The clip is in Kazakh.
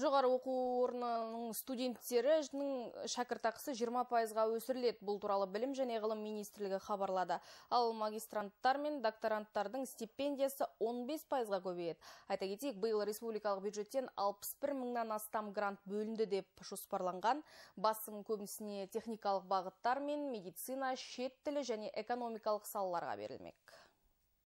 жоғары оқу орнының студенттерінің шәкіртақысы 20 пайызға өсіріледі бұл туралы білім және ғылым министрлігі хабарлады ал магистранттар мен докторанттардың стипендиясы 15 пайызға көбейеді айта кетейік биыл республикалық бюджеттен 61 мыңнан астам грант бөлінді деп жоспарланған басым көбісіне техникалық бағыттар мен медицина шет тілі және экономикалық салаларға берілмек